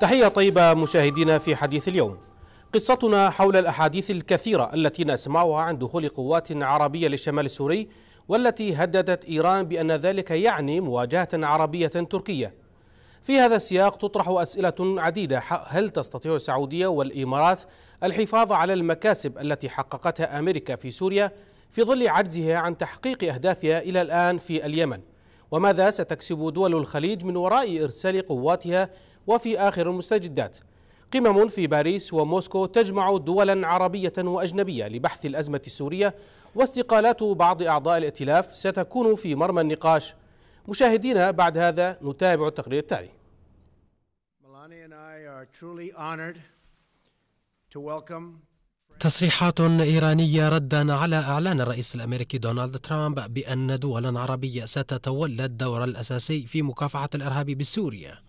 تحية طيبة مشاهدينا في حديث اليوم قصتنا حول الأحاديث الكثيرة التي نسمعها عن دخول قوات عربية للشمال السوري والتي هددت إيران بأن ذلك يعني مواجهة عربية تركية في هذا السياق تطرح أسئلة عديدة هل تستطيع السعودية والإمارات الحفاظ على المكاسب التي حققتها أمريكا في سوريا في ظل عجزها عن تحقيق أهدافها إلى الآن في اليمن وماذا ستكسب دول الخليج من وراء إرسال قواتها وفي آخر المستجدات قمم في باريس وموسكو تجمع دولا عربية وأجنبية لبحث الأزمة السورية واستقالات بعض أعضاء الائتلاف ستكون في مرمى النقاش مشاهدينا بعد هذا نتابع التقرير التالي تصريحات إيرانية ردا على إعلان الرئيس الأمريكي دونالد ترامب بأن دولا عربية ستتولى الدور الأساسي في مكافحة الإرهاب بسوريا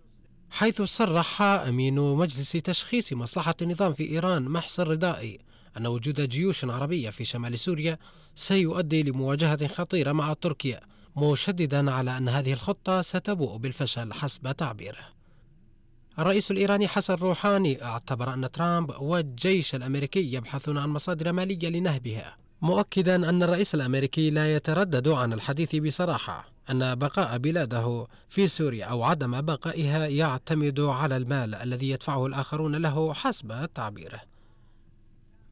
حيث صرح أمين مجلس تشخيص مصلحة النظام في إيران محسن رضائي أن وجود جيوش عربية في شمال سوريا سيؤدي لمواجهة خطيرة مع تركيا مشددا على أن هذه الخطة ستبوء بالفشل حسب تعبيره الرئيس الإيراني حسن روحاني اعتبر أن ترامب والجيش الأمريكي يبحثون عن مصادر مالية لنهبها مؤكدا أن الرئيس الأمريكي لا يتردد عن الحديث بصراحة أن بقاء بلاده في سوريا أو عدم بقائها يعتمد على المال الذي يدفعه الآخرون له حسب تعبيره.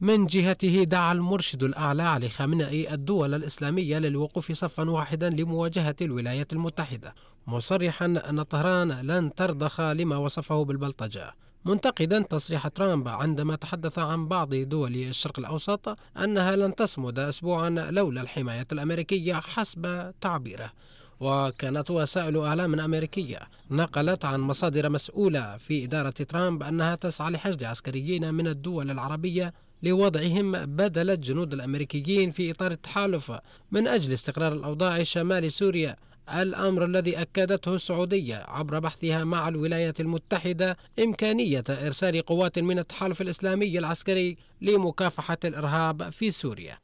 من جهته دعا المرشد الأعلى علي خامنئي الدول الإسلامية للوقوف صفا واحدا لمواجهة الولايات المتحدة، مصرحا أن طهران لن ترضخ لما وصفه بالبلطجة. منتقدا تصريح ترامب عندما تحدث عن بعض دول الشرق الأوسط أنها لن تصمد أسبوعا لولا الحماية الأمريكية حسب تعبيره وكانت وسائل أعلام أمريكية نقلت عن مصادر مسؤولة في إدارة ترامب أنها تسعى لحشد عسكريين من الدول العربية لوضعهم بدل الجنود الأمريكيين في إطار التحالف من أجل استقرار الأوضاع شمال سوريا الأمر الذي أكدته السعودية عبر بحثها مع الولايات المتحدة إمكانية إرسال قوات من التحالف الإسلامي العسكري لمكافحة الإرهاب في سوريا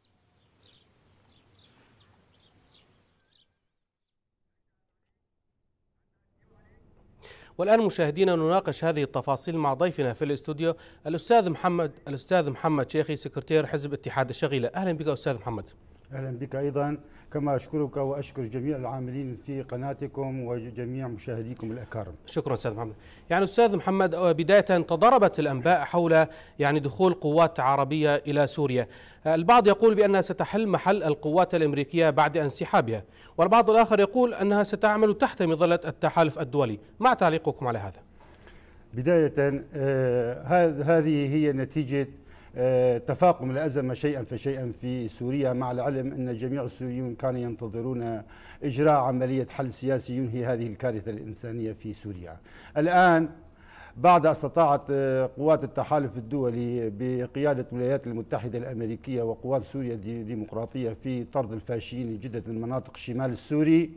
والآن مشاهدينا نناقش هذه التفاصيل مع ضيفنا في الاستوديو الأستاذ محمد الأستاذ محمد شيخي سكرتير حزب اتحاد الشغيلة أهلا بك أستاذ محمد أهلا بك أيضا كما أشكرك وأشكر جميع العاملين في قناتكم وجميع مشاهديكم الأكارم شكرا أستاذ محمد يعني أستاذ محمد آه، بداية تضاربت الأنباء حول يعني دخول قوات عربية إلى سوريا آه، البعض يقول بأنها ستحل محل القوات الأمريكية بعد انسحابها والبعض الآخر يقول أنها ستعمل تحت مظلة التحالف الدولي ما تعليقكم على هذا؟ بداية آه، هذه هي نتيجة تفاقم الأزمة شيئا فشيئا في سوريا مع العلم أن جميع السوريون كانوا ينتظرون إجراء عملية حل سياسي ينهي هذه الكارثة الإنسانية في سوريا الآن بعد استطاعت قوات التحالف الدولي بقيادة الولايات المتحدة الأمريكية وقوات سوريا الديمقراطية في طرد الفاشيين الجدد من مناطق الشمال السوري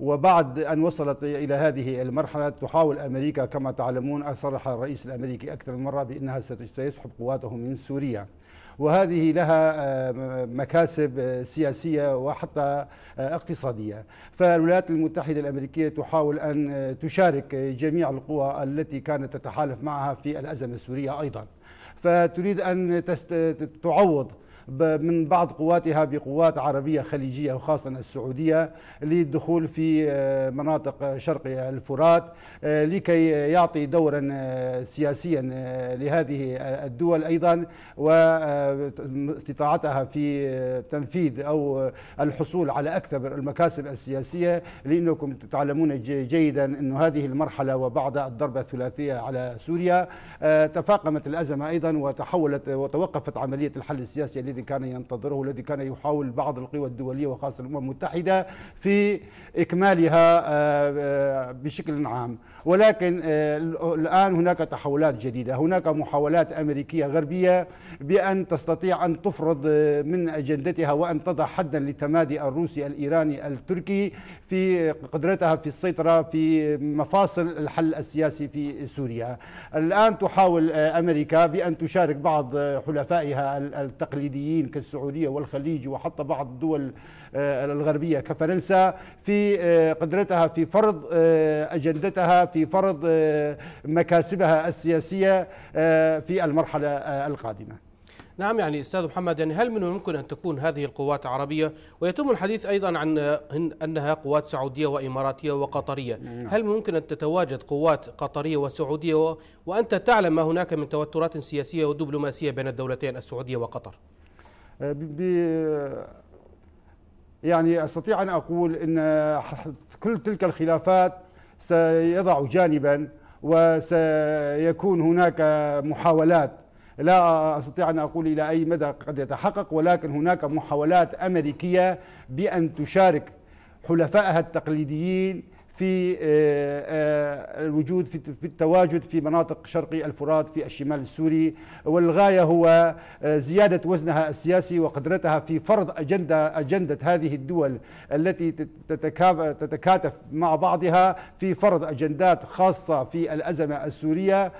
وبعد أن وصلت إلى هذه المرحلة تحاول أمريكا كما تعلمون صرح الرئيس الأمريكي أكثر من مرة بأنها سيسحب قواته من سوريا وهذه لها آه، مكاسب آه، سياسية وحتى آه، اقتصادية فالولايات المتحدة الأمريكية تحاول أن تشارك جميع القوى التي كانت تتحالف معها في الأزمة السورية أيضا فتريد أن تعوض من بعض قواتها بقوات عربية خليجية وخاصة السعودية للدخول في آه، مناطق شرق الفرات آه، لكي يعطي دورا آه، سياسيا لهذه الدول أيضا واستطاعتها في تنفيذ أو الحصول على أكثر المكاسب السياسية لأنكم تعلمون جيدا أن هذه المرحلة وبعد الضربة الثلاثية على سوريا تفاقمت الأزمة أيضا وتحولت وتوقفت عملية الحل السياسي الذي الذي كان ينتظره والذي كان يحاول بعض القوى الدولية وخاصة الأمم المتحدة في إكمالها آه، آه، بشكل عام ولكن آه، الآن هناك تحولات جديدة هناك محاولات أمريكية غربية بأن تستطيع أن تفرض من أجندتها وأن تضع حدا للتمادي الروسي الإيراني التركي في قدرتها في السيطرة في مفاصل الحل السياسي في سوريا الآن تحاول أمريكا بأن تشارك بعض حلفائها التقليديين الأوروبيين كالسعودية والخليج وحتى بعض الدول آه، الغربية كفرنسا في آه، قدرتها في فرض آه، أجندتها في فرض مكاسبها السياسية في المرحلة القادمة نعم يعني استاذ محمد يعني هل من الممكن ان تكون هذه القوات عربيه ويتم الحديث ايضا عن انها قوات سعوديه واماراتيه وقطريه نعم. هل ممكن ان تتواجد قوات قطريه وسعوديه وانت تعلم ما هناك من توترات سياسيه ودبلوماسيه بين الدولتين السعوديه وقطر آه، يعني استطيع ان اقول ان كل تلك الخلافات سيضع جانبا وسيكون هناك محاولات لا استطيع ان اقول الى اي مدى قد يتحقق ولكن هناك محاولات امريكيه بان تشارك حلفائها التقليديين في آه، آه، الوجود في التواجد في مناطق شرقي الفرات في الشمال السوري والغايه هو آه، زياده وزنها السياسي وقدرتها في فرض اجنده اجنده هذه الدول التي تتكاتف مع بعضها في فرض اجندات خاصه في الازمه السوريه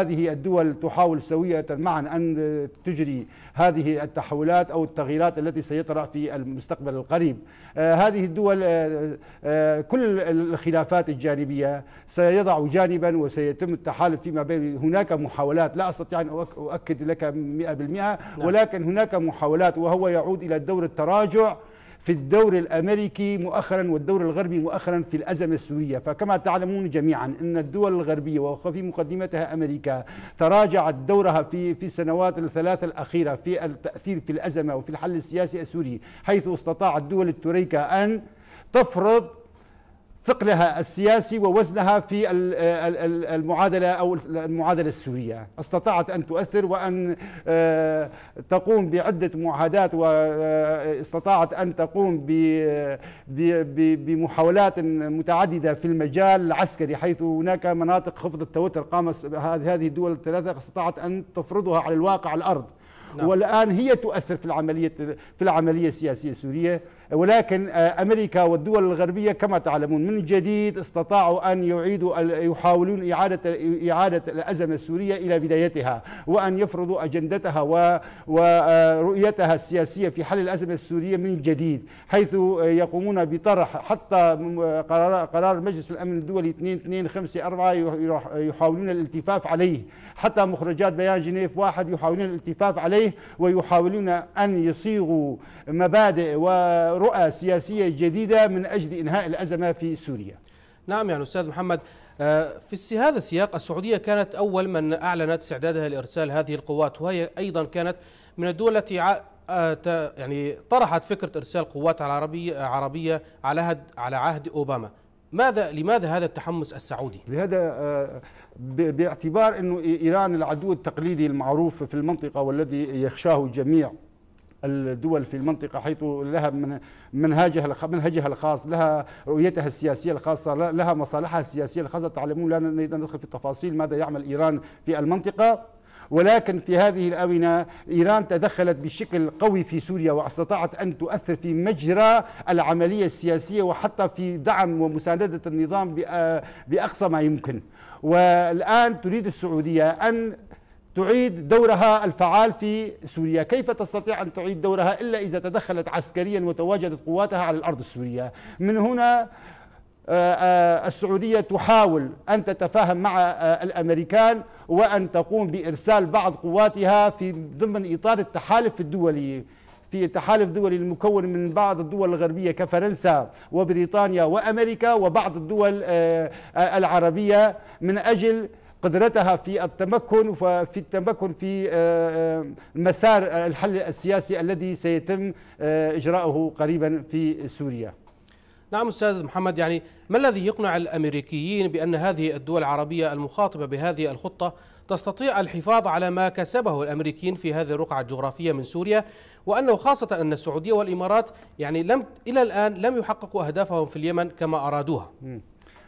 هذه الدول تحاول سويه معا ان تجري هذه التحولات أو التغييرات التي سيطرأ في المستقبل القريب آه، هذه الدول آه، آه، كل الخلافات الجانبية سيضع جانبا وسيتم التحالف فيما بين هناك محاولات لا أستطيع أن أؤكد لك مئة بالمئة نعم. ولكن هناك محاولات وهو يعود إلى الدور التراجع في الدور الأمريكي مؤخرا والدور الغربي مؤخرا في الأزمة السورية فكما تعلمون جميعا أن الدول الغربية وفي مقدمتها أمريكا تراجعت دورها في في السنوات الثلاث الأخيرة في التأثير في الأزمة وفي الحل السياسي السوري حيث استطاعت دول التريكة أن تفرض ثقلها السياسي ووزنها في المعادلة أو المعادلة السورية استطاعت أن تؤثر وأن آه، تقوم بعدة معاهدات واستطاعت آه، أن تقوم بمحاولات متعددة في المجال العسكري حيث هناك مناطق خفض التوتر قام هذه الدول الثلاثة استطاعت أن تفرضها على الواقع الأرض نعم. والآن هي تؤثر في العملية في العملية السياسية السورية ولكن آه، أمريكا والدول الغربية كما تعلمون من جديد استطاعوا أن يعيدوا يحاولون إعادة إعادة الأزمة السورية إلى بدايتها وأن يفرضوا أجندتها ورؤيتها السياسية في حل الأزمة السورية من جديد حيث آه، يقومون بطرح حتى آه، قرار مجلس الأمن الدولي 2254 يحاولون الالتفاف عليه حتى مخرجات بيان جنيف واحد يحاولون الالتفاف عليه ويحاولون أن يصيغوا مبادئ و رؤى سياسية جديدة من أجل إنهاء الأزمة في سوريا نعم يعني أستاذ محمد آه، في هذا السياق السعودية كانت أول من أعلنت استعدادها لإرسال هذه القوات وهي أيضا كانت من الدول التي آه، يعني طرحت فكرة إرسال قوات عربية عربية على عهد على عهد أوباما ماذا لماذا هذا التحمس السعودي؟ لهذا آه، باعتبار أنه إيران العدو التقليدي المعروف في المنطقة والذي يخشاه الجميع الدول في المنطقة حيث لها من منهاجها منهجها الخاص لها رؤيتها السياسية الخاصة لها مصالحها السياسية الخاصة تعلمون لا نريد أن ندخل في التفاصيل ماذا يعمل إيران في المنطقة ولكن في هذه الآونة إيران تدخلت بشكل قوي في سوريا واستطاعت أن تؤثر في مجرى العملية السياسية وحتى في دعم ومساندة النظام بأقصى ما يمكن والآن تريد السعودية أن تعيد دورها الفعال في سوريا كيف تستطيع أن تعيد دورها إلا إذا تدخلت عسكريا وتواجدت قواتها على الأرض السورية من هنا آه، آه، السعودية تحاول أن تتفاهم مع آه، الأمريكان وأن تقوم بإرسال بعض قواتها في ضمن إطار التحالف الدولي في تحالف دولي المكون من بعض الدول الغربية كفرنسا وبريطانيا وأمريكا وبعض الدول العربية من أجل قدرتها في التمكن وفي التمكن في آه، آه، مسار الحل السياسي الذي سيتم آه، إجراؤه قريبا في سوريا نعم استاذ محمد يعني ما الذي يقنع الامريكيين بان هذه الدول العربيه المخاطبه بهذه الخطه تستطيع الحفاظ على ما كسبه الامريكيين في هذه الرقعه الجغرافيه من سوريا وانه خاصه ان السعوديه والامارات يعني لم الى الان لم يحققوا اهدافهم في اليمن كما ارادوها. م.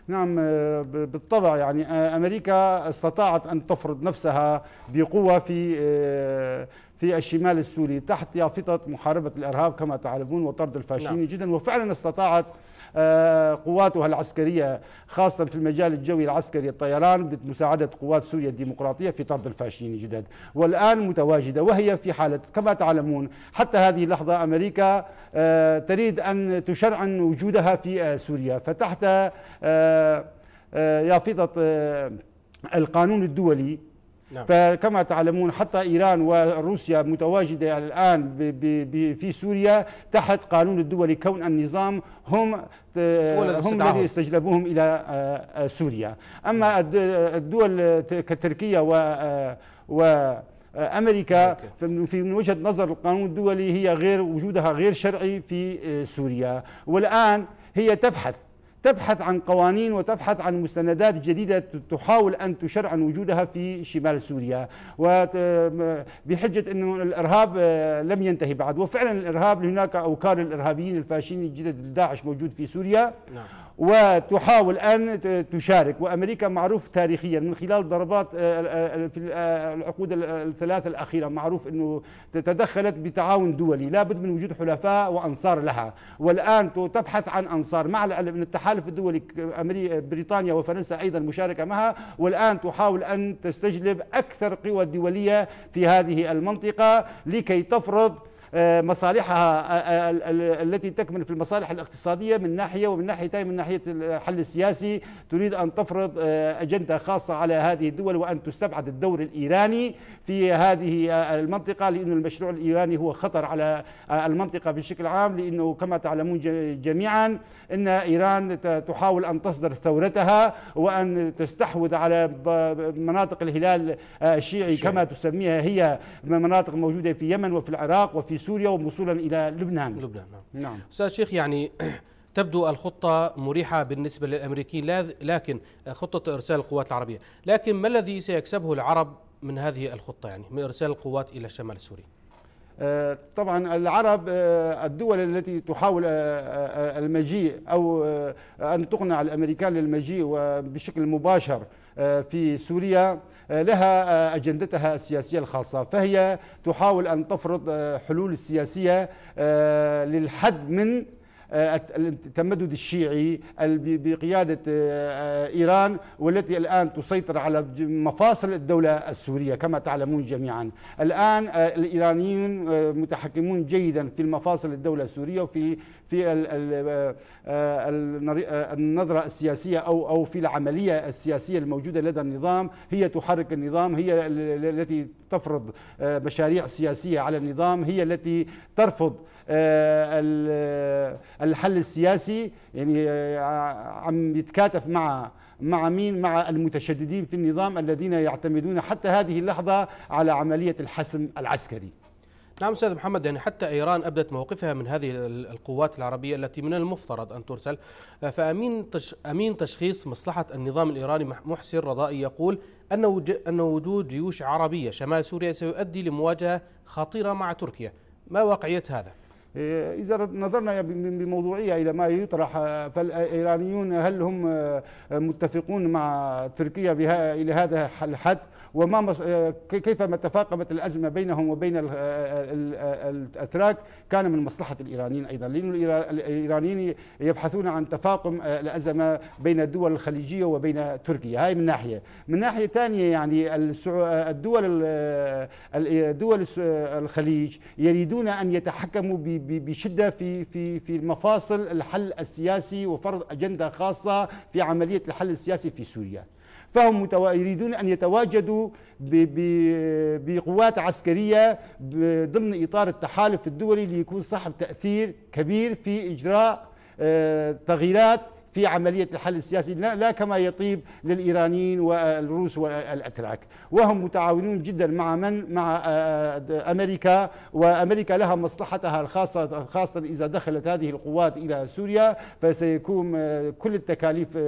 نعم آه، بالطبع يعني آه، أمريكا استطاعت أن تفرض نفسها بقوة في آه، في الشمال السوري تحت يافطة محاربة الإرهاب كما تعلمون وطرد الفاشيين نعم. جدا وفعلا استطاعت آه، قواتها العسكرية خاصة في المجال الجوي العسكري الطيران بمساعدة قوات سوريا الديمقراطية في طرد الفاشيين الجداد والآن متواجدة وهي في حالة كما تعلمون حتى هذه اللحظة أمريكا آه، تريد أن تشرعن وجودها في آه، سوريا فتحت يافطة القانون الدولي نعم. فكما تعلمون حتى إيران وروسيا متواجدة الآن في سوريا تحت قانون الدولي كون النظام هم هم الذي استجلبوهم إلى آه، سوريا أما نعم. الدول كتركيا و, آه، و آه، امريكا في من وجهه نظر القانون الدولي هي غير وجودها غير شرعي في سوريا والان هي تبحث تبحث عن قوانين وتبحث عن مستندات جديدة تحاول أن تشرعن وجودها في شمال سوريا بحجة أن الإرهاب آه، لم ينتهي بعد وفعلا الإرهاب هناك أوكار الإرهابيين الفاشين الجدد داعش موجود في سوريا نعم. وتحاول أن تشارك وأمريكا معروف تاريخيا من خلال ضربات آه، آه، آه، في العقود الثلاثة الأخيرة معروف أنه تدخلت بتعاون دولي لابد من وجود حلفاء وأنصار لها والآن تبحث عن أنصار مع العلم أن التحالف الدولي بريطانيا وفرنسا أيضا مشاركة معها والآن تحاول أن تستجلب أكثر قوى دولية في هذه المنطقة لكي تفرض آه، مصالحها آه، آه، التي تكمن في المصالح الاقتصادية من ناحية ومن ناحية من ناحية الحل السياسي تريد أن تفرض أجندة خاصة على هذه الدول وأن تستبعد الدور الإيراني في هذه المنطقة لأن المشروع الإيراني هو خطر على المنطقة بشكل عام لأنه كما تعلمون جميعا ان ايران تحاول ان تصدر ثورتها وان تستحوذ على مناطق الهلال آه، الشيعي كما تسميها هي مناطق موجوده في اليمن وفي العراق وفي سوريا ووصولا الى لبنان لبنان نعم, نعم. استاذ شيخ يعني تبدو الخطة مريحة بالنسبة للأمريكيين لكن آه، خطة إرسال القوات العربية لكن ما الذي سيكسبه العرب من هذه الخطة يعني من إرسال القوات إلى الشمال السوري آه، طبعا العرب آه، الدول التي تحاول آه، المجيء أو أن تقنع الأمريكان للمجيء بشكل مباشر في سوريا لها أجندتها السياسية الخاصة فهي تحاول أن تفرض حلول سياسية للحد من آه، التمدد الشيعي بقيادة آه، آه، إيران والتي الآن تسيطر على مفاصل الدولة السورية كما تعلمون جميعا الآن الإيرانيون متحكمون جيدا في مفاصل الدولة السورية وفي في آه، آه، النظرة السياسية أو أو في العملية السياسية الموجودة لدى النظام هي تحرك النظام هي التي تفرض آه، مشاريع سياسية على النظام هي التي ترفض الحل السياسي يعني عم يتكاتف مع مع مين مع المتشددين في النظام الذين يعتمدون حتى هذه اللحظة على عملية الحسم العسكري نعم استاذ محمد يعني حتى ايران ابدت موقفها من هذه القوات العربيه التي من المفترض ان ترسل آه، فامين تش امين تشخيص مصلحه النظام الايراني محسن رضائي يقول ان ان وجود جيوش عربيه شمال سوريا سيؤدي لمواجهه خطيره مع تركيا ما واقعيه هذا؟ إيه، إذا نظرنا بموضوعية إلى ما يطرح فالإيرانيون هل هم آه، متفقون مع تركيا إلى هذا الحد وما آه، كيف ما تفاقمت الأزمة بينهم وبين آه، الأتراك كان من مصلحة الإيرانيين أيضا لأن الإيرانيين يبحثون عن تفاقم الأزمة بين الدول الخليجية وبين تركيا هاي من ناحية من ناحية ثانية يعني الدول الدول الخليج يريدون أن يتحكموا بشده في في في مفاصل الحل السياسي وفرض اجنده خاصه في عمليه الحل السياسي في سوريا. فهم يريدون ان يتواجدوا بقوات عسكريه ضمن اطار التحالف الدولي ليكون صاحب تاثير كبير في اجراء آه، تغييرات في عملية الحل السياسي لا, كما يطيب للإيرانيين والروس والأتراك وهم متعاونون جدا مع من مع آه، آه، أمريكا وأمريكا لها مصلحتها الخاصة خاصة إذا دخلت هذه القوات إلى سوريا فسيكون آه، كل التكاليف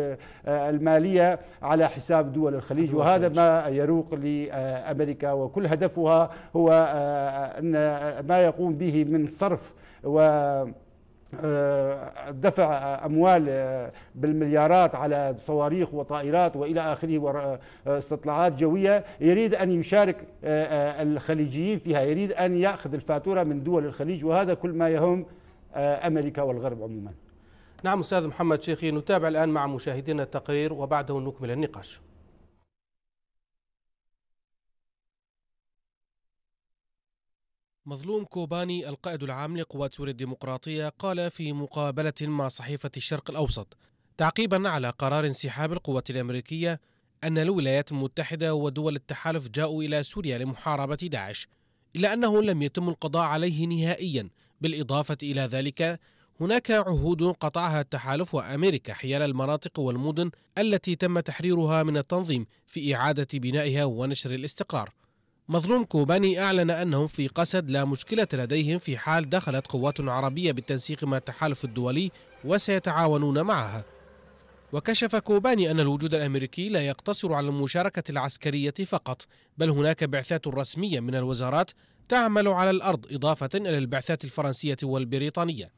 المالية على حساب دول الخليج وهذا ما يروق لأمريكا وكل هدفها هو أن ما يقوم به من صرف و آه، دفع اموال آه، بالمليارات على صواريخ وطائرات والى اخره واستطلاعات آه، جويه يريد ان يشارك الخليجيين فيها يريد ان ياخذ الفاتوره من دول الخليج وهذا كل ما يهم امريكا والغرب عموما نعم استاذ محمد شيخي نتابع الان مع مشاهدينا التقرير وبعده نكمل النقاش مظلوم كوباني القائد العام لقوات سوريا الديمقراطية قال في مقابلة مع صحيفة الشرق الأوسط تعقيبا على قرار انسحاب القوات الأمريكية أن الولايات المتحدة ودول التحالف جاءوا إلى سوريا لمحاربة داعش إلا أنه لم يتم القضاء عليه نهائيا بالإضافة إلى ذلك هناك عهود قطعها التحالف وأمريكا حيال المناطق والمدن التي تم تحريرها من التنظيم في إعادة بنائها ونشر الاستقرار مظلوم كوباني أعلن أنهم في قسد لا مشكلة لديهم في حال دخلت قوات عربية بالتنسيق مع التحالف الدولي وسيتعاونون معها وكشف كوباني أن الوجود الأمريكي لا يقتصر على المشاركة العسكرية فقط بل هناك بعثات رسمية من الوزارات تعمل على الأرض إضافة إلى البعثات الفرنسية والبريطانية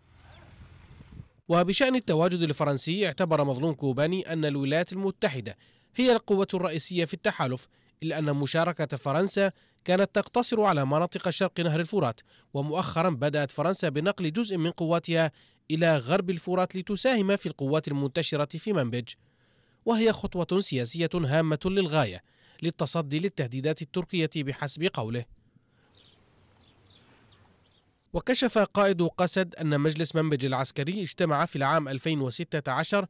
وبشأن التواجد الفرنسي اعتبر مظلوم كوباني أن الولايات المتحدة هي القوة الرئيسية في التحالف إلا أن مشاركة فرنسا كانت تقتصر على مناطق شرق نهر الفرات ومؤخرا بدأت فرنسا بنقل جزء من قواتها إلى غرب الفرات لتساهم في القوات المنتشرة في منبج وهي خطوة سياسية هامة للغاية للتصدي للتهديدات التركية بحسب قوله وكشف قائد قسد أن مجلس منبج العسكري اجتمع في العام 2016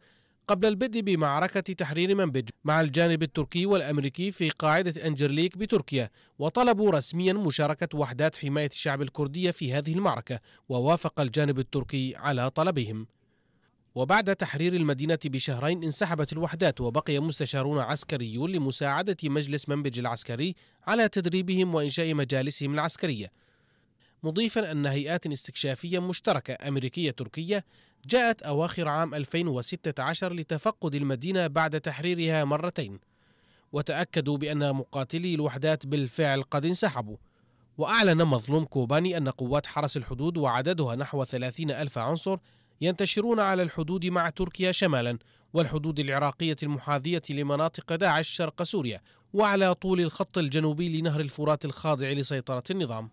قبل البدء بمعركة تحرير منبج مع الجانب التركي والأمريكي في قاعدة أنجرليك بتركيا وطلبوا رسميا مشاركة وحدات حماية الشعب الكردية في هذه المعركة ووافق الجانب التركي على طلبهم وبعد تحرير المدينة بشهرين انسحبت الوحدات وبقي مستشارون عسكريون لمساعدة مجلس منبج العسكري على تدريبهم وإنشاء مجالسهم العسكرية مضيفا أن هيئات استكشافية مشتركة أمريكية تركية جاءت أواخر عام 2016 لتفقد المدينة بعد تحريرها مرتين وتأكدوا بأن مقاتلي الوحدات بالفعل قد انسحبوا وأعلن مظلوم كوباني أن قوات حرس الحدود وعددها نحو 30 ألف عنصر ينتشرون على الحدود مع تركيا شمالا والحدود العراقية المحاذية لمناطق داعش شرق سوريا وعلى طول الخط الجنوبي لنهر الفرات الخاضع لسيطرة النظام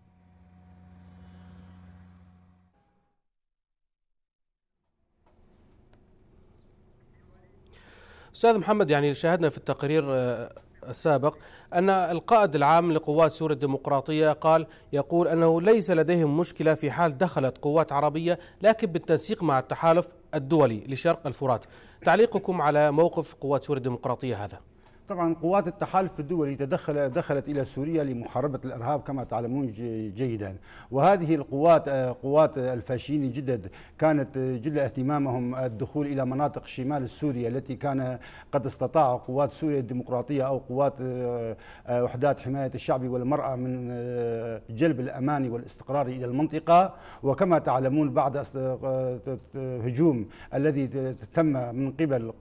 استاذ محمد يعني شاهدنا في التقرير آه، السابق أن القائد العام لقوات سوريا الديمقراطية قال يقول أنه ليس لديهم مشكلة في حال دخلت قوات عربية لكن بالتنسيق مع التحالف الدولي لشرق الفرات تعليقكم على موقف قوات سوريا الديمقراطية هذا طبعا قوات التحالف الدولي تدخل دخلت الى سوريا لمحاربه الارهاب كما تعلمون جيدا وهذه القوات قوات الفاشيين الجدد كانت جل اهتمامهم الدخول الى مناطق شمال سوريا التي كان قد استطاع قوات سوريا الديمقراطيه او قوات آه، وحدات حمايه الشعب والمراه من آه، جلب الامان والاستقرار الى المنطقه وكما تعلمون بعد آه، هجوم الذي تم من قبل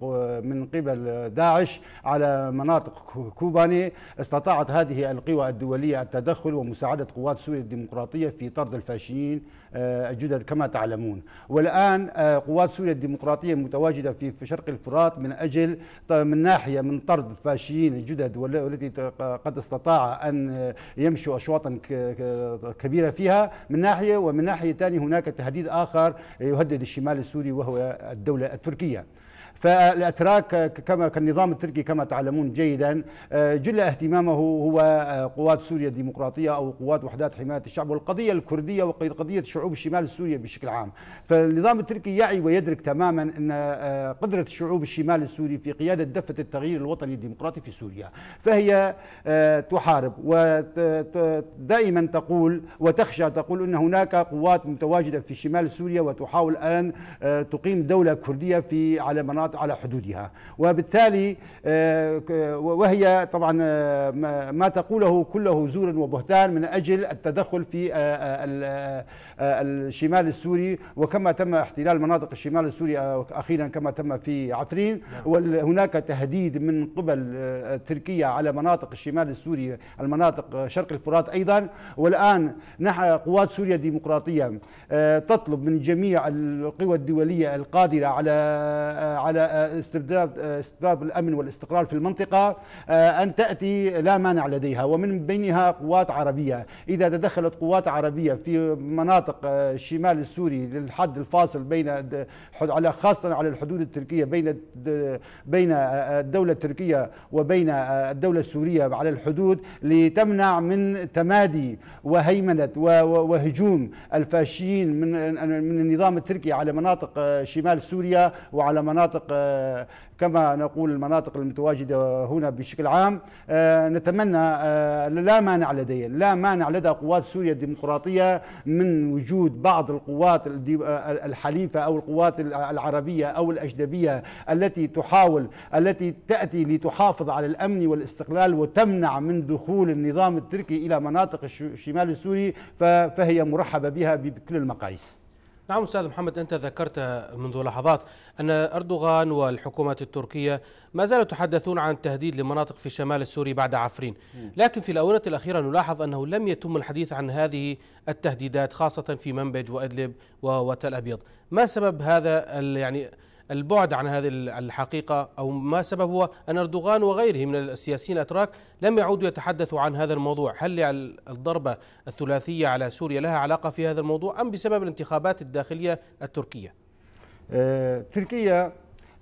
من قبل داعش على مناطق كوباني استطاعت هذه القوى الدولية التدخل ومساعدة قوات سوريا الديمقراطية في طرد الفاشيين آه، الجدد كما تعلمون والآن آه، قوات سوريا الديمقراطية متواجدة في شرق الفرات من أجل من ناحية من طرد الفاشيين الجدد والتي قد استطاع أن يمشوا أشواطا كبيرة فيها من ناحية ومن ناحية ثانية هناك تهديد آخر يهدد الشمال السوري وهو الدولة التركية فالاتراك كما كالنظام التركي كما تعلمون جيدا آه، جل اهتمامه هو آه، قوات سوريا الديمقراطيه او قوات وحدات حمايه الشعب والقضيه الكرديه وقضيه شعوب الشمال السوريه بشكل عام فالنظام التركي يعي ويدرك تماما ان آه، قدره شعوب الشمال السوري في قياده دفه التغيير الوطني الديمقراطي في سوريا فهي تحارب ودائما تقول وتخشى تقول ان هناك قوات متواجده في شمال سوريا وتحاول ان تقيم دوله كرديه في على مناطق السلطات على حدودها وبالتالي آه، وهي طبعا آه، ما تقوله كله زور وبهتان من أجل التدخل في آه، الشمال السوري وكما تم احتلال مناطق الشمال السوري أخيرا كما تم في عفرين نعم. وهناك تهديد من قبل تركيا على مناطق الشمال السوري المناطق شرق الفرات أيضا والآن نحن قوات سوريا الديمقراطية تطلب من جميع القوى الدولية القادرة على على على آه، استبداد آه، استبداد الامن والاستقرار في المنطقه آه، ان تاتي لا مانع لديها ومن بينها قوات عربيه، اذا تدخلت قوات عربيه في مناطق الشمال السوري للحد الفاصل بين على خاصه على الحدود التركيه بين بين الدوله التركيه وبين الدوله السوريه على الحدود لتمنع من تمادي وهيمنه وهجوم الفاشيين من من النظام التركي على مناطق شمال سوريا وعلى مناطق آه، كما نقول المناطق المتواجدة هنا بشكل عام آه، نتمنى آه، لا مانع لدي لا مانع لدى قوات سوريا الديمقراطية من وجود بعض القوات الحليفة أو القوات العربية أو الأجنبية التي تحاول التي تأتي لتحافظ على الأمن والاستقلال وتمنع من دخول النظام التركي إلى مناطق الشمال السوري فهي مرحبة بها بكل المقاييس نعم أستاذ محمد أنت ذكرت منذ لحظات أن أردوغان والحكومات التركية ما زالوا يتحدثون عن تهديد لمناطق في شمال السوري بعد عفرين لكن في الآونة الأخيرة نلاحظ أنه لم يتم الحديث عن هذه التهديدات خاصة في منبج وأدلب وتل أبيض ما سبب هذا يعني البعد عن هذه الحقيقة أو ما سببه أن أردوغان وغيره من السياسيين الأتراك لم يعودوا يتحدثوا عن هذا الموضوع هل الضربة الثلاثية على سوريا لها علاقة في هذا الموضوع أم بسبب الانتخابات الداخلية التركية آه، تركيا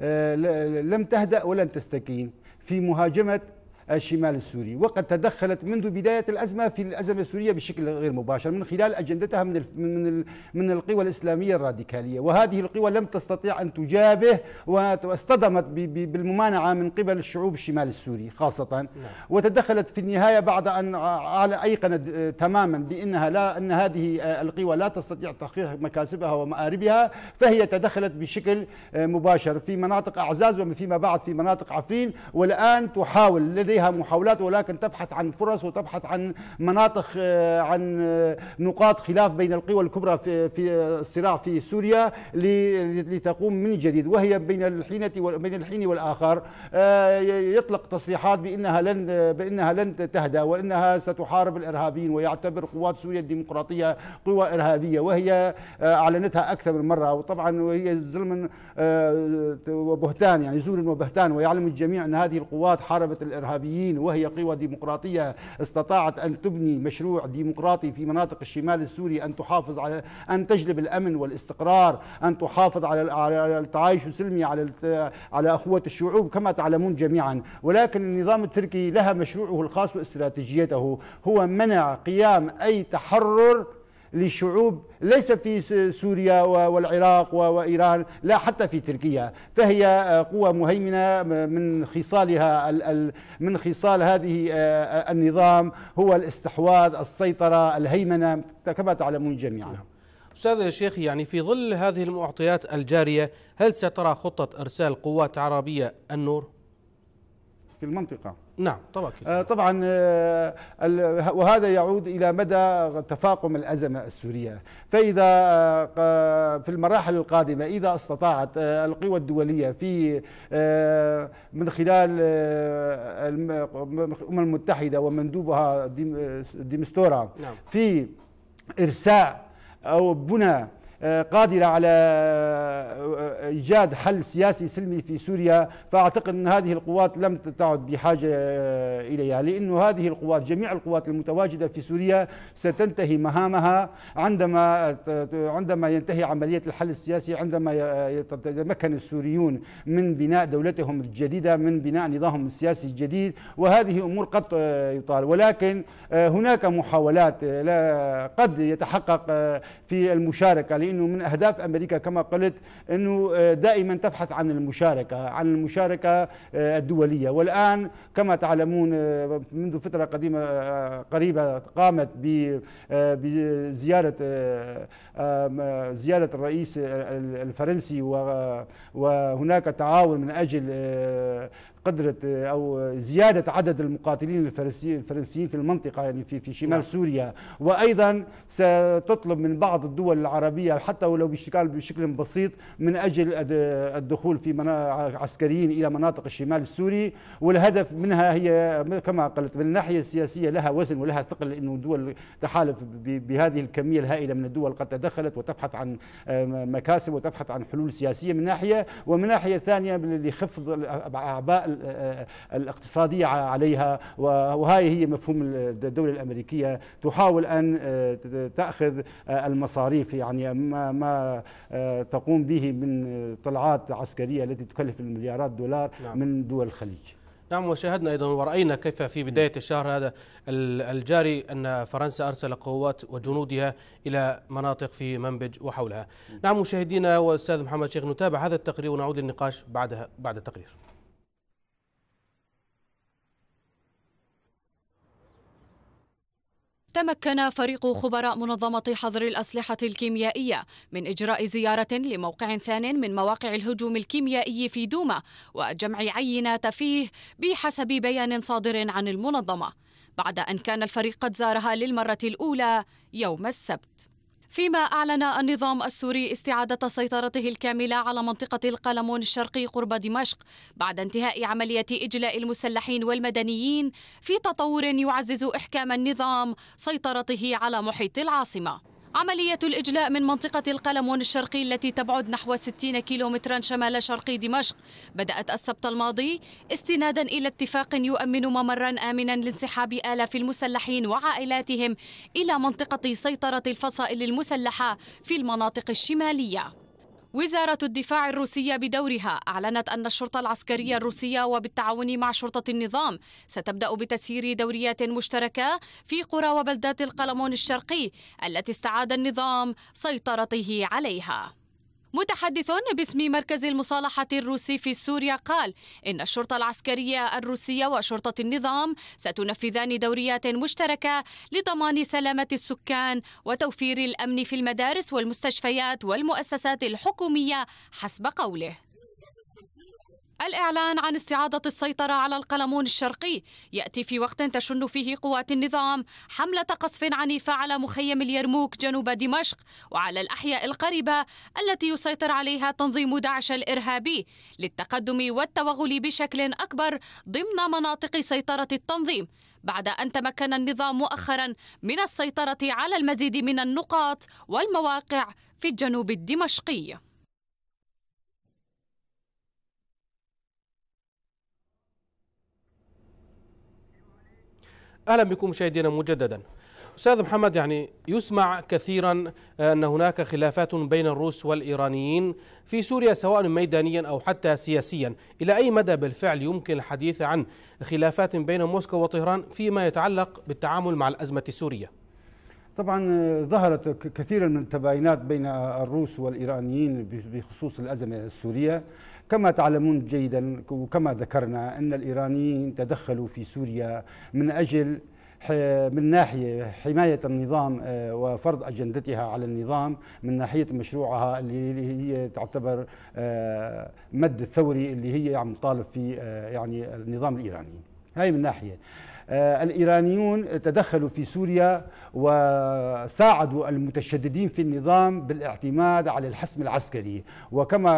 آه، لم تهدأ ولن تستكين في مهاجمة الشمال السوري وقد تدخلت منذ بداية الأزمة في الأزمة السورية بشكل غير مباشر من خلال أجندتها من من من القوى الإسلامية الراديكالية وهذه القوى لم تستطيع أن تجابه واصطدمت بالممانعة من قبل الشعوب الشمال السوري خاصة نعم. وتدخلت في النهاية بعد أن على أيقنت تماما بأنها لا أن هذه القوى لا تستطيع تحقيق مكاسبها ومآربها فهي تدخلت بشكل مباشر في مناطق أعزاز وفيما بعد في مناطق عفين والآن تحاول لديها لديها محاولات ولكن تبحث عن فرص وتبحث عن مناطق آه، عن آه، نقاط خلاف بين القوى الكبرى في في الصراع في سوريا لتقوم من جديد وهي بين الحين بين الحين والاخر آه، يطلق تصريحات بانها لن بانها لن تهدى وانها ستحارب الارهابيين ويعتبر قوات سوريا الديمقراطيه قوى ارهابيه وهي اعلنتها اكثر من مره وطبعا وهي ظلم وبهتان يعني زور وبهتان ويعلم الجميع ان هذه القوات حاربت الارهابيين الشماليين وهي قوى ديمقراطية استطاعت أن تبني مشروع ديمقراطي في مناطق الشمال السوري أن تحافظ على أن تجلب الأمن والاستقرار أن تحافظ على على التعايش السلمي على على أخوة الشعوب كما تعلمون جميعا ولكن النظام التركي لها مشروعه الخاص واستراتيجيته هو منع قيام أي تحرر لشعوب ليس في سوريا والعراق وإيران لا حتى في تركيا فهي آه، قوة مهيمنة من خصالها من خصال هذه آه، آه، النظام هو الاستحواذ السيطرة الهيمنة كما تعلمون جميعا نعم. أستاذ شيخي يعني في ظل هذه المعطيات الجارية هل سترى خطة إرسال قوات عربية النور؟ في المنطقة نعم طبعا آه طبعا آه وهذا يعود إلى مدى تفاقم الأزمة السورية فإذا آه, آه، في المراحل القادمة إذا استطاعت آه، القوى الدولية في آه، من خلال الأمم المتحدة ومندوبها ديمستورا نعم. في إرساء أو بنى قادرة على آه، آه، إيجاد حل سياسي سلمي في سوريا فأعتقد أن هذه القوات لم تعد بحاجة آه، إليها لأن هذه القوات جميع القوات المتواجدة في سوريا ستنتهي مهامها عندما عندما ينتهي عملية الحل السياسي عندما يتمكن السوريون من بناء دولتهم الجديدة من بناء نظامهم السياسي الجديد وهذه أمور قد يطال ولكن هناك محاولات قد يتحقق في المشاركة انه من اهداف امريكا كما قلت انه آه، دائما تبحث عن المشاركه عن المشاركه آه، الدوليه والان كما تعلمون آه، منذ فتره قديمه قريبه قامت بزياره زياره الرئيس الفرنسي وهناك تعاون من اجل قدرة آه، أو زيادة عدد المقاتلين الفرنسيين في المنطقة يعني في في شمال نعم. سوريا وأيضا ستطلب من بعض الدول العربية حتى ولو بشكل بشكل بسيط من أجل الدخول في عسكريين إلى مناطق الشمال السوري والهدف منها هي كما قلت من الناحية السياسية لها وزن ولها ثقل لأنه دول تحالف بهذه الكمية الهائلة من الدول قد تدخلت وتبحث عن آه، مكاسب وتبحث عن حلول سياسية من ناحية ومن ناحية ثانية لخفض أعباء آه، الاقتصادية عليها وهاي هي مفهوم الدولة الأمريكية تحاول أن آه، تأخذ آه، المصاريف يعني ما, ما تقوم به من طلعات عسكرية التي تكلف المليارات دولار نعم. من دول الخليج نعم وشاهدنا ايضا ورأينا كيف في بداية الشهر هذا الجاري أن فرنسا أرسل قوات وجنودها إلى مناطق في منبج وحولها نعم, نعم، مشاهدينا والأستاذ محمد شيخ نتابع هذا التقرير ونعود للنقاش بعدها بعد التقرير تمكن فريق خبراء منظمة حظر الأسلحة الكيميائية من إجراء زيارة لموقع ثان من مواقع الهجوم الكيميائي في دوما وجمع عينات فيه بحسب بيان صادر عن المنظمة بعد أن كان الفريق قد زارها للمرة الأولى يوم السبت فيما أعلن النظام السوري استعادة سيطرته الكاملة على منطقة القلمون الشرقي قرب دمشق بعد انتهاء عملية إجلاء المسلحين والمدنيين في تطور يعزز إحكام النظام سيطرته على محيط العاصمة عملية الإجلاء من منطقة القلمون الشرقي التي تبعد نحو 60 كيلومترا شمال شرقي دمشق بدأت السبت الماضي استنادا إلى اتفاق يؤمن ممرا آمنا لانسحاب آلاف المسلحين وعائلاتهم إلى منطقة سيطرة الفصائل المسلحة في المناطق الشمالية وزارة الدفاع الروسية بدورها أعلنت أن الشرطة العسكرية الروسية وبالتعاون مع شرطة النظام ستبدأ بتسيير دوريات مشتركة في قرى وبلدات القلمون الشرقي التي استعاد النظام سيطرته عليها متحدث باسم مركز المصالحة الروسي في سوريا قال إن الشرطة العسكرية الروسية وشرطة النظام ستنفذان دوريات مشتركة لضمان سلامة السكان وتوفير الأمن في المدارس والمستشفيات والمؤسسات الحكومية حسب قوله الإعلان عن استعادة السيطرة على القلمون الشرقي يأتي في وقت تشن فيه قوات النظام حملة قصف عنيفة على مخيم اليرموك جنوب دمشق وعلى الأحياء القريبة التي يسيطر عليها تنظيم داعش الإرهابي للتقدم والتوغل بشكل أكبر ضمن مناطق سيطرة التنظيم بعد أن تمكن النظام مؤخرا من السيطرة على المزيد من النقاط والمواقع في الجنوب الدمشقي اهلا بكم مشاهدينا مجددا استاذ محمد يعني يسمع كثيرا ان هناك خلافات بين الروس والايرانيين في سوريا سواء ميدانيا او حتى سياسيا، الى اي مدى بالفعل يمكن الحديث عن خلافات بين موسكو وطهران فيما يتعلق بالتعامل مع الازمه السوريه؟ طبعا ظهرت كثيرا من التباينات بين الروس والايرانيين بخصوص الازمه السوريه كما تعلمون جيدا وكما ذكرنا أن الإيرانيين تدخلوا في سوريا من أجل من ناحية حماية النظام آه، وفرض أجندتها على النظام من ناحية مشروعها اللي هي تعتبر آه، مد الثوري اللي هي عم يعني طالب في آه، يعني النظام الإيراني هاي من ناحية آه، الإيرانيون تدخلوا في سوريا وساعدوا المتشددين في النظام بالاعتماد على الحسم العسكري وكما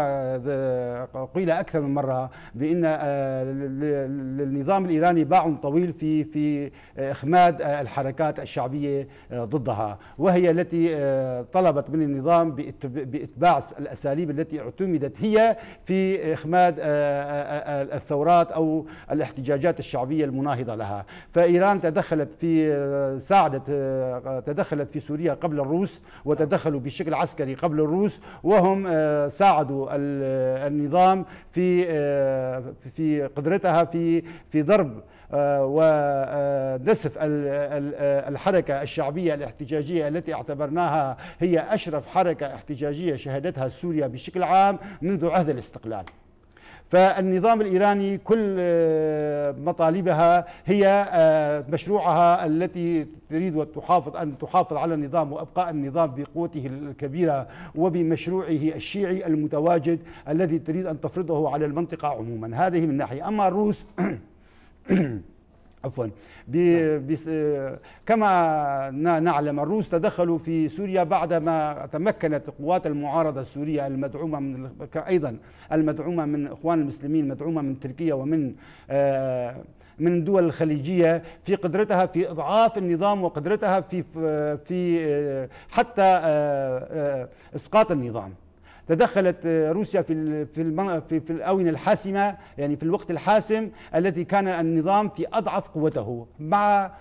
آه، قيل أكثر من مرة بأن النظام آه، الإيراني باع طويل في في إخماد الحركات الشعبية ضدها وهي التي طلبت من النظام بإتباع الأساليب التي اعتمدت هي في إخماد الثورات أو الاحتجاجات الشعبية المناهضة لها فإيران تدخلت في آه، ساعدت آه، تدخلت في سوريا قبل الروس وتدخلوا بشكل عسكري قبل الروس وهم آه، ساعدوا النظام في في قدرتها في في ضرب ونسف الحركة الشعبية الاحتجاجية التي اعتبرناها هي أشرف حركة احتجاجية شهدتها سوريا بشكل عام منذ عهد الاستقلال فالنظام الإيراني كل آه، مطالبها هي آه، مشروعها التي تريد وتحافظ أن تحافظ على النظام وأبقاء النظام بقوته الكبيرة وبمشروعه الشيعي المتواجد الذي تريد أن تفرضه على المنطقة عموما هذه من ناحية أما الروس أمم، عفوا نعم. كما نعلم الروس تدخلوا في سوريا بعدما تمكنت قوات المعارضة السورية المدعومة من أيضا المدعومة من إخوان المسلمين مدعومة من تركيا ومن آه، من الدول الخليجيه في قدرتها في اضعاف النظام وقدرتها في في آه، حتى آه، اسقاط النظام تدخلت آه، روسيا في في في, في الاونه الحاسمه يعني في الوقت الحاسم الذي كان النظام في اضعف قوته مع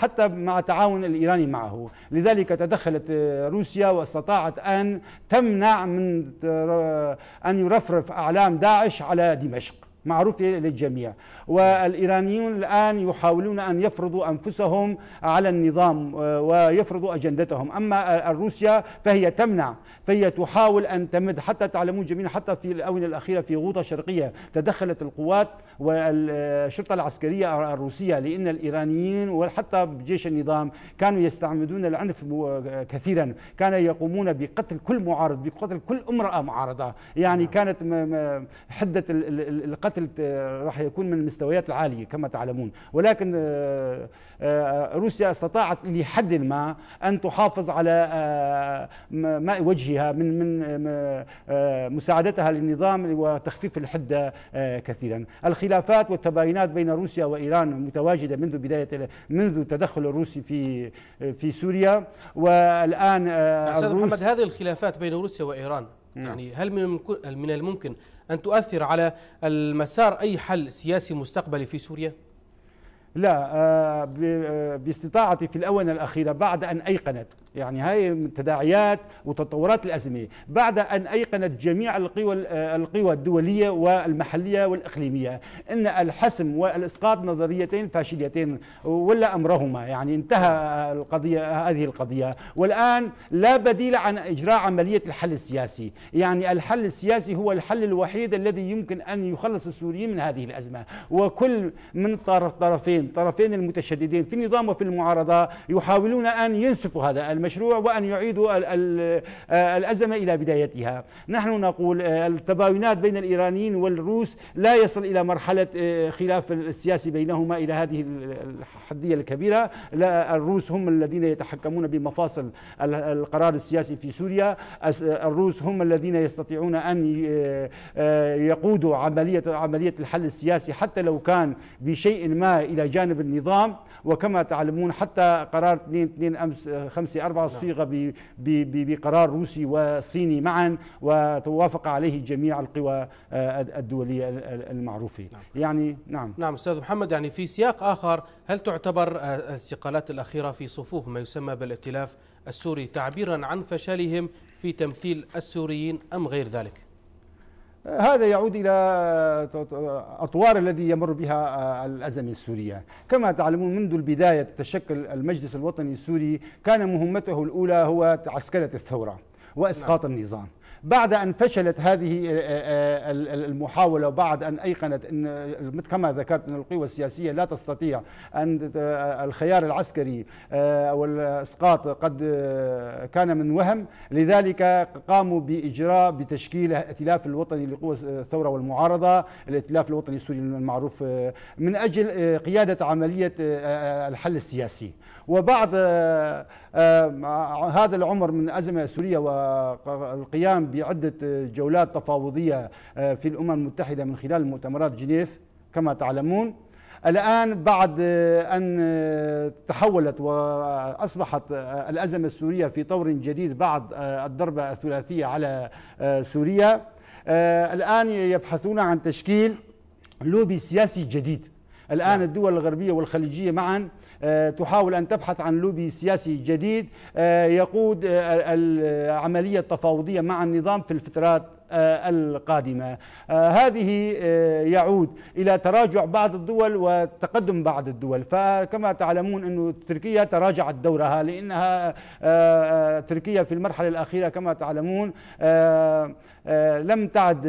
حتى مع تعاون الايراني معه لذلك تدخلت آه، روسيا واستطاعت ان تمنع من آه، ان يرفرف اعلام داعش على دمشق معروف للجميع والإيرانيون الآن يحاولون أن يفرضوا أنفسهم على النظام آه، ويفرضوا أجندتهم أما روسيا فهي تمنع فهي تحاول أن تمد حتى تعلمون جميعا حتى في الآونة الأخيرة في غوطة شرقية تدخلت القوات والشرطة العسكرية الروسية لأن الإيرانيين وحتى جيش النظام كانوا يستعمدون العنف آه، كثيرا كانوا يقومون بقتل كل معارض بقتل كل امرأة معارضة يعني نعم. كانت حدة القتل القتل راح يكون من المستويات العالية كما تعلمون ولكن آه، آه، روسيا استطاعت لحد ما أن تحافظ على آه، ماء وجهها من من مساعدتها للنظام وتخفيف الحدة كثيرا الخلافات والتباينات بين روسيا وإيران متواجدة منذ بداية منذ تدخل الروسي في في سوريا والآن استاذ محمد هذه الخلافات بين روسيا وإيران نعم. يعني هل من الممكن أن تؤثر على المسار أي حل سياسي مستقبلي في سوريا؟ لا آه، آه، باستطاعتي في الأونة الأخيرة بعد أن أيقنت يعني هاي تداعيات وتطورات الأزمة بعد أن أيقنت جميع القوى آه، القوى الدولية والمحلية والإقليمية أن الحسم والإسقاط نظريتين فاشلتين ولا أمرهما يعني انتهى القضية هذه القضية والآن لا بديل عن إجراء عملية الحل السياسي يعني الحل السياسي هو الحل الوحيد الذي يمكن أن يخلص السوريين من هذه الأزمة وكل من طرف طرفين طرفين المتشددين في النظام وفي المعارضة يحاولون أن ينسفوا هذا المشروع وأن يعيدوا آه، الأزمة إلى بدايتها نحن نقول آه، التباينات بين الإيرانيين والروس لا يصل إلى مرحلة آه، خلاف السياسي بينهما إلى هذه الحدية الكبيرة لا الروس هم الذين يتحكمون بمفاصل القرار السياسي في سوريا الروس هم الذين يستطيعون أن يقودوا عملية عملية الحل السياسي حتى لو كان بشيء ما إلى جانب النظام وكما تعلمون حتى قرار 2 2 أمس 5 الأربعة نعم. صيغ بقرار روسي وصيني معا وتوافق عليه جميع القوى آه، الدولية المعروفة نعم. يعني نعم نعم أستاذ محمد يعني في سياق آخر هل تعتبر آه، الاستقالات الأخيرة في صفوف ما يسمى بالائتلاف السوري تعبيرا عن فشلهم في تمثيل السوريين أم غير ذلك؟ هذا يعود إلى أطوار الذي يمر بها الأزمة السورية كما تعلمون منذ البداية تشكل المجلس الوطني السوري كان مهمته الأولى هو عسكرة الثورة وإسقاط النظام بعد أن فشلت هذه آه، آه، آه، المحاولة وبعد أن أيقنت أن كما ذكرت أن القوى السياسية لا تستطيع أن الخيار العسكري والإسقاط قد كان من وهم لذلك قاموا بإجراء بتشكيل ائتلاف الوطني لقوى الثورة والمعارضة الائتلاف الوطني السوري المعروف من أجل قيادة عملية الحل السياسي وبعد آه، آه، هذا العمر من أزمة سورية والقيام بعدة جولات تفاوضية آه، في الأمم المتحدة من خلال مؤتمرات جنيف كما تعلمون الآن بعد أن تحولت وأصبحت الأزمة السورية في طور جديد بعد الضربة الثلاثية على سوريا الآن يبحثون عن تشكيل لوبي سياسي جديد الآن نعم. الدول الغربية والخليجية معا آه، تحاول أن تبحث عن لوبي سياسي جديد آه، يقود آه، العملية التفاوضية مع النظام في الفترات القادمة هذه يعود إلى تراجع بعض الدول وتقدم بعض الدول فكما تعلمون أن تركيا تراجعت دورها لأنها تركيا في المرحلة الأخيرة كما تعلمون لم تعد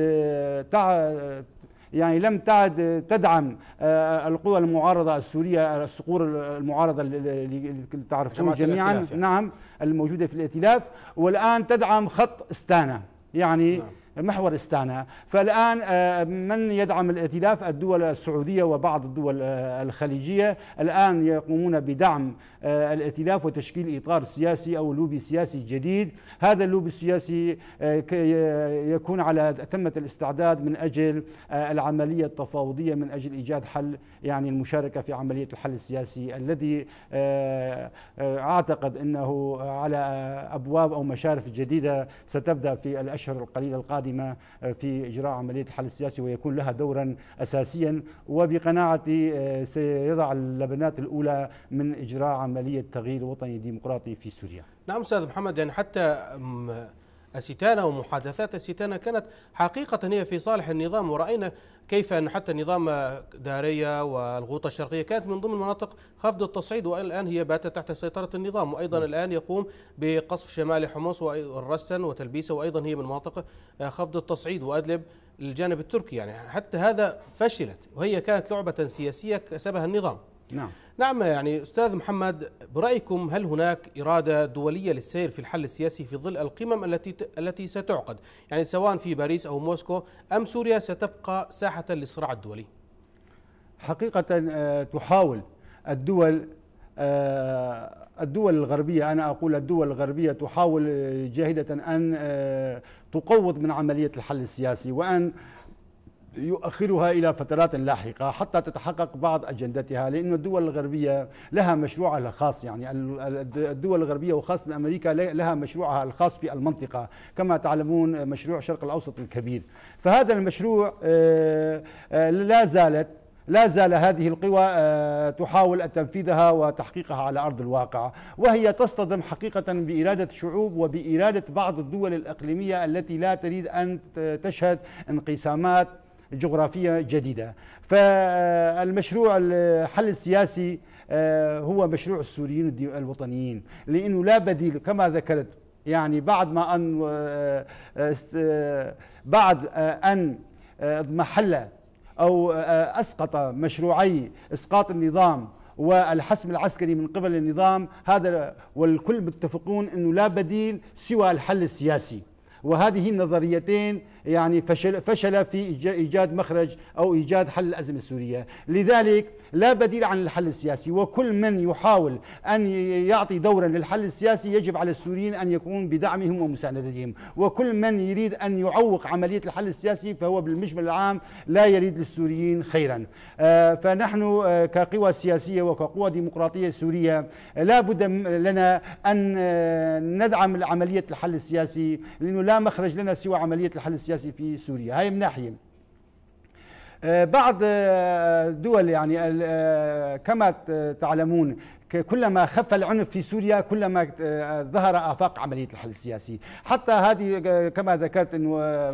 يعني لم تعد تدعم آه، القوى المعارضة السورية الصقور المعارضة اللي تعرفون جميعا يعني. نعم الموجودة في الائتلاف والآن تدعم خط استانا يعني نعم. محور استانا فالآن آه، من يدعم الائتلاف الدول السعودية وبعض الدول آه، الخليجية الآن يقومون بدعم آه، الائتلاف وتشكيل إطار سياسي أو لوبي سياسي جديد هذا اللوبي السياسي آه، آه، يكون على تمة الاستعداد من أجل العملية التفاوضية من أجل إيجاد حل يعني المشاركة في عملية الحل السياسي الذي أعتقد أنه على أبواب أو مشارف جديدة ستبدأ في الأشهر القليلة القادمة في إجراء عملية الحل السياسي ويكون لها دورا أساسيا وبقناعتي سيضع اللبنات الأولى من إجراء عملية تغيير وطني ديمقراطي في سوريا نعم أستاذ محمد يعني حتى أستانا ومحادثات أستانا كانت حقيقة هي في صالح النظام ورأينا كيف أن حتى نظام دارية والغوطة الشرقية كانت من ضمن مناطق خفض التصعيد والآن هي باتت تحت سيطرة النظام وأيضا م. نعم. الآن يقوم بقصف شمال حمص والرسن وتلبيسه وأيضا هي من مناطق خفض التصعيد وأدلب الجانب التركي يعني حتى هذا فشلت وهي كانت لعبة سياسية كسبها النظام نعم نعم يعني أستاذ محمد برأيكم هل هناك إرادة دولية للسير في الحل السياسي في ظل القمم التي التي ستعقد يعني سواء في باريس أو موسكو أم سوريا ستبقى ساحة للصراع الدولي حقيقة آه، تحاول الدول آه، الدول الغربية أنا أقول الدول الغربية تحاول جاهدة أن آه، تقوض من عملية الحل السياسي وأن يؤخرها إلى فترات لاحقة حتى تتحقق بعض أجندتها لأن الدول الغربية لها مشروعها الخاص يعني الدول الغربية وخاصة أمريكا لها مشروعها الخاص في المنطقة كما تعلمون مشروع الشرق الأوسط الكبير فهذا المشروع آه، آه، لا زالت لا زال هذه القوى آه، تحاول تنفيذها وتحقيقها على ارض الواقع، وهي تصطدم حقيقه باراده الشعوب وباراده بعض الدول الاقليميه التي لا تريد ان تشهد انقسامات جغرافية جديدة فالمشروع الحل السياسي آه، هو مشروع السوريين الوطنيين لأنه لا بديل كما ذكرت يعني بعد ما أن آه، آه، بعد أن اضمحل أو أسقط مشروعي إسقاط النظام والحسم العسكري من قبل النظام هذا والكل متفقون أنه لا بديل سوى الحل السياسي وهذه النظريتين يعني فشل, فشل في إيجاد مخرج أو إيجاد حل الأزمة السورية لذلك لا بديل عن الحل السياسي وكل من يحاول أن يعطي دورا للحل السياسي يجب على السوريين أن يكون بدعمهم ومساندتهم وكل من يريد أن يعوق عملية الحل السياسي فهو بالمجمل العام لا يريد للسوريين خيرا آه، فنحن آه، كقوى سياسية وكقوى ديمقراطية سورية لا بد لنا أن آه، ندعم عملية الحل السياسي لأنه لا لا مخرج لنا سوى عملية الحل السياسي في سوريا هاي من ناحية آه، بعض الدول آه، يعني آه، كما تعلمون كلما خف العنف في سوريا كلما آه، ظهر آفاق عملية الحل السياسي حتى هذه آه، كما ذكرت انه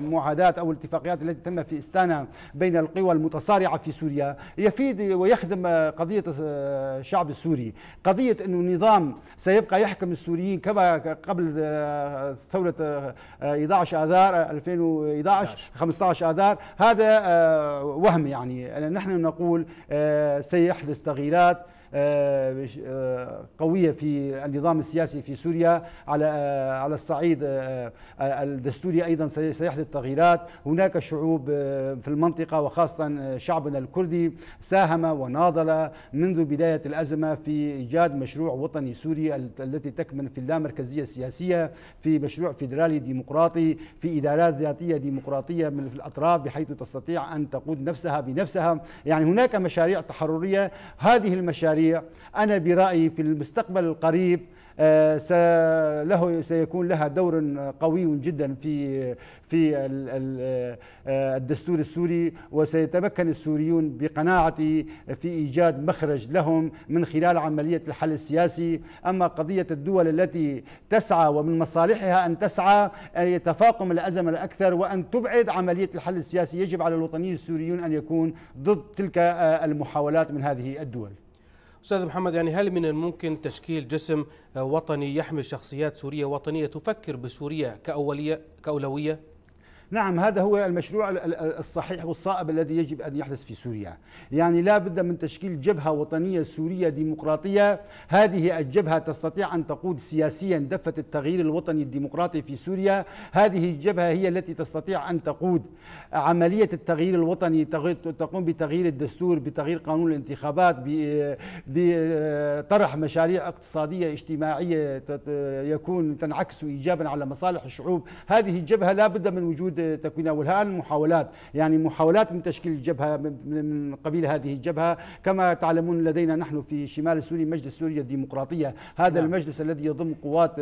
معاهدات أو الاتفاقيات التي تم في استانا بين القوى المتصارعة في سوريا يفيد ويخدم آه، قضية الشعب السوري قضية أنه النظام سيبقى يحكم السوريين كما قبل ثورة 11 آذار 2011 15 آذار هذا وهم يعني نحن نقول سيحدث تغييرات آه، آه، قوية في النظام السياسي في سوريا على آه، على الصعيد الدستوري أيضا سيحدث تغييرات هناك شعوب في المنطقة وخاصة شعبنا الكردي ساهم وناضل منذ بداية الأزمة في إيجاد مشروع وطني سوري التي تكمن في اللامركزية السياسية في مشروع فيدرالي ديمقراطي في إدارات ذاتية ديمقراطية من الأطراف بحيث تستطيع أن تقود نفسها بنفسها يعني هناك مشاريع تحررية هذه المشاريع السريع أنا برأيي في المستقبل القريب آه، له سيكون لها دور قوي جدا في في آه، الدستور السوري وسيتمكن السوريون بقناعتي في ايجاد مخرج لهم من خلال عمليه الحل السياسي، اما قضيه الدول التي تسعى ومن مصالحها ان تسعى ان آه، يتفاقم الازمه الاكثر وان تبعد عمليه الحل السياسي، يجب على الوطنيين السوريون ان يكون ضد تلك المحاولات من هذه الدول. استاذ محمد يعني هل من الممكن تشكيل جسم آه، وطني يحمل شخصيات سوريه وطنيه تفكر بسوريا كاوليه كاولويه؟ نعم هذا هو المشروع الصحيح والصائب الذي يجب أن يحدث في سوريا يعني لا بد من تشكيل جبهة وطنية سورية ديمقراطية هذه الجبهة تستطيع أن تقود سياسيا دفة التغيير الوطني الديمقراطي في سوريا هذه الجبهة هي التي تستطيع أن تقود عملية التغيير الوطني تقوم بتغيير الدستور بتغيير قانون الانتخابات بطرح مشاريع اقتصادية اجتماعية يكون تنعكس إيجابا على مصالح الشعوب هذه الجبهة لا بد من وجود تكوين تكوينها والآن محاولات يعني محاولات من تشكيل الجبهة من قبيل هذه الجبهة كما تعلمون لدينا نحن في شمال سوريا مجلس سوريا الديمقراطية هذا نعم. المجلس الذي يضم قوات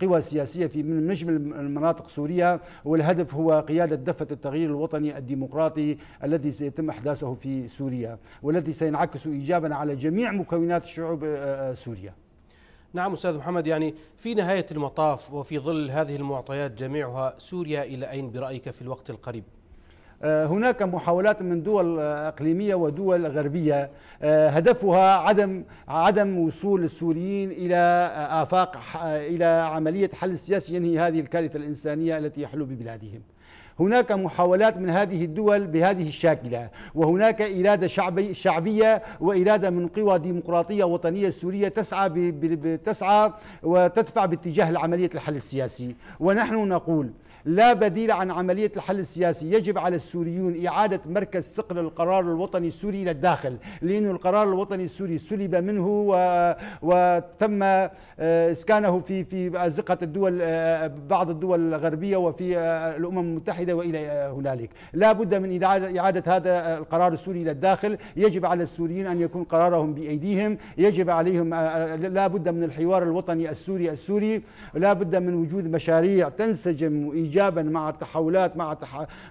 قوى سياسية في من مجمل المناطق سوريا والهدف هو قيادة دفة التغيير الوطني الديمقراطي الذي سيتم أحداثه في سوريا والذي سينعكس إيجابا على جميع مكونات الشعوب آه، آه، سوريا نعم أستاذ محمد يعني في نهاية المطاف وفي ظل هذه المعطيات جميعها سوريا إلى أين برأيك في الوقت القريب؟ آه، هناك محاولات من دول اقليميه ودول غربيه آه، هدفها عدم عدم وصول السوريين الى افاق الى عمليه حل سياسي ينهي هذه الكارثه الانسانيه التي يحلو ببلادهم. هناك محاولات من هذه الدول بهذه الشاكلة وهناك إرادة شعبي شعبية وإرادة من قوى ديمقراطية وطنية سورية تسعى تسعى وتدفع باتجاه عملية الحل السياسي ونحن نقول لا بديل عن عملية الحل السياسي يجب على السوريون إعادة مركز ثقل القرار الوطني السوري إلى الداخل لأن القرار الوطني السوري سلب منه و... وتم آه، إسكانه في في أزقة الدول آه، بعض الدول الغربية وفي آه، الأمم المتحدة المتحدة وإلى هنالك لا بد من إعادة هذا القرار السوري إلى الداخل يجب على السوريين أن يكون قرارهم بأيديهم يجب عليهم آه، آه، لا بد من الحوار الوطني السوري السوري لا بد من وجود مشاريع تنسجم إيجابا مع التحولات مع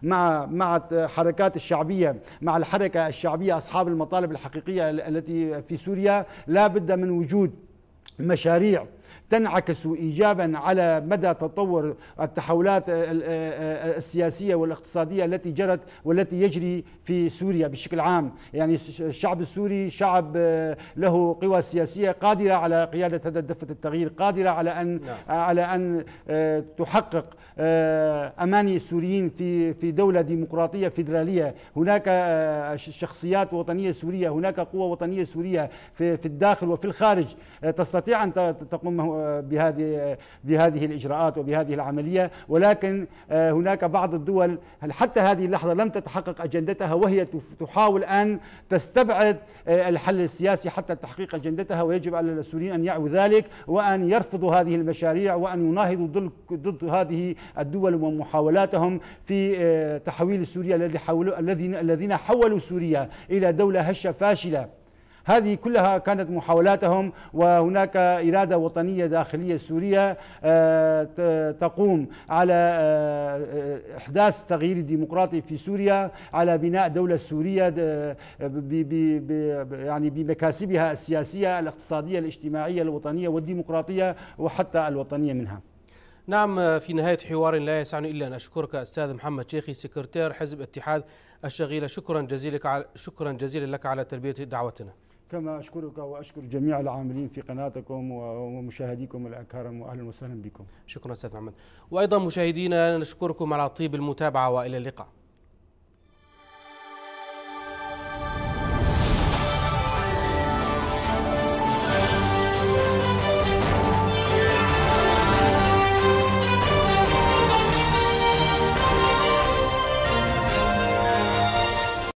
مع مع الحركات الشعبية مع الحركة الشعبية أصحاب المطالب الحقيقية التي في سوريا لا بد من وجود مشاريع تنعكس ايجابا على مدى تطور التحولات السياسيه والاقتصاديه التي جرت والتي يجري في سوريا بشكل عام، يعني الشعب السوري شعب آه، له قوى سياسيه قادره على قياده هذا دفه التغيير، قادره على ان نعم. آه، على ان آه، تحقق اماني السوريين في في دوله ديمقراطيه فيدراليه، هناك شخصيات وطنيه سوريه، هناك قوى وطنيه سوريه في في الداخل وفي الخارج تستطيع ان تقوم بهذه بهذه الاجراءات وبهذه العمليه ولكن آه، هناك بعض الدول حتى هذه اللحظه لم تتحقق اجندتها وهي تحاول ان تستبعد آه، الحل السياسي حتى تحقيق اجندتها ويجب على السوريين ان يعوا ذلك وان يرفضوا هذه المشاريع وان يناهضوا ضد هذه الدول ومحاولاتهم في آه، تحويل سوريا الذي حولوا الذين الذين حولوا سوريا الى دوله هشه فاشله هذه كلها كانت محاولاتهم وهناك إرادة وطنية داخلية سورية آه، تقوم على آه، إحداث تغيير ديمقراطي في سوريا على بناء دولة سورية يعني بمكاسبها السياسية الاقتصادية الاجتماعية الوطنية والديمقراطية وحتى الوطنية منها نعم في نهاية حوار لا يسعني إلا أن أشكرك أستاذ محمد شيخي سكرتير حزب اتحاد الشغيلة شكرا جزيلا شكرا جزيلا لك على تلبية دعوتنا كما أشكرك وأشكر جميع العاملين في قناتكم ومشاهديكم الأكارم وأهلا وسهلا بكم شكرا أستاذ محمد وأيضا مشاهدينا نشكركم على طيب المتابعة وإلى اللقاء